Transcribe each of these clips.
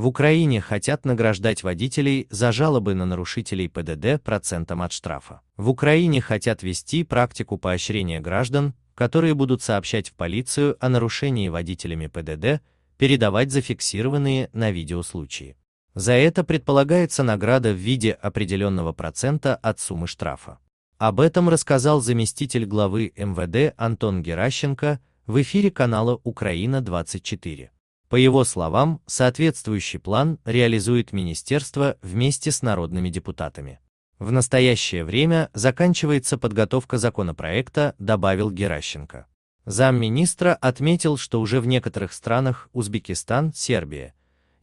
В Украине хотят награждать водителей за жалобы на нарушителей ПДД процентом от штрафа. В Украине хотят вести практику поощрения граждан, которые будут сообщать в полицию о нарушении водителями ПДД, передавать зафиксированные на видео случаи. За это предполагается награда в виде определенного процента от суммы штрафа. Об этом рассказал заместитель главы МВД Антон Геращенко в эфире канала «Украина-24». По его словам, соответствующий план реализует министерство вместе с народными депутатами. В настоящее время заканчивается подготовка законопроекта, добавил Геращенко. Замминистра отметил, что уже в некоторых странах Узбекистан, Сербия,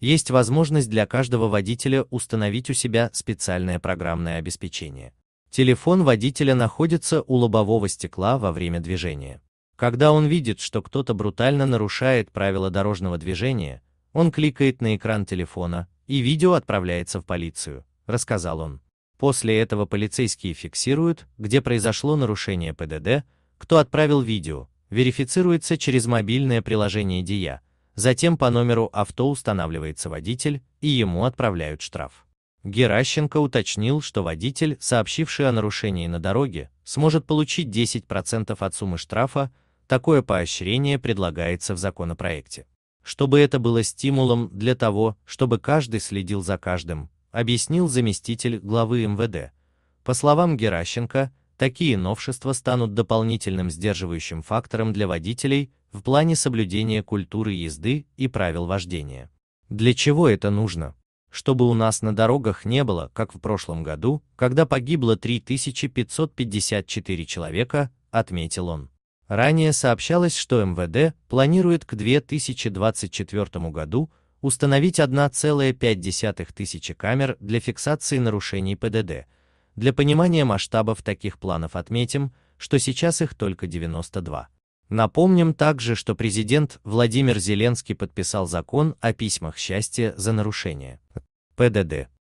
есть возможность для каждого водителя установить у себя специальное программное обеспечение. Телефон водителя находится у лобового стекла во время движения. Когда он видит, что кто-то брутально нарушает правила дорожного движения, он кликает на экран телефона, и видео отправляется в полицию, рассказал он. После этого полицейские фиксируют, где произошло нарушение ПДД, кто отправил видео, верифицируется через мобильное приложение ДИЯ, затем по номеру авто устанавливается водитель, и ему отправляют штраф. Геращенко уточнил, что водитель, сообщивший о нарушении на дороге, сможет получить 10% от суммы штрафа, Такое поощрение предлагается в законопроекте. Чтобы это было стимулом для того, чтобы каждый следил за каждым, объяснил заместитель главы МВД. По словам Геращенко, такие новшества станут дополнительным сдерживающим фактором для водителей в плане соблюдения культуры езды и правил вождения. Для чего это нужно? Чтобы у нас на дорогах не было, как в прошлом году, когда погибло 3554 человека, отметил он. Ранее сообщалось, что МВД планирует к 2024 году установить 1,5 тысячи камер для фиксации нарушений ПДД. Для понимания масштабов таких планов отметим, что сейчас их только 92. Напомним также, что президент Владимир Зеленский подписал закон о письмах счастья за нарушение ПДД.